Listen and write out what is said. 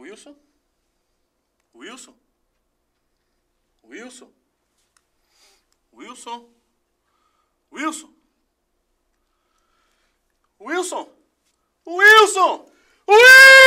Wilson? Wilson? Wilson? Wilson? Wilson? Wilson? Wilson! Wilson!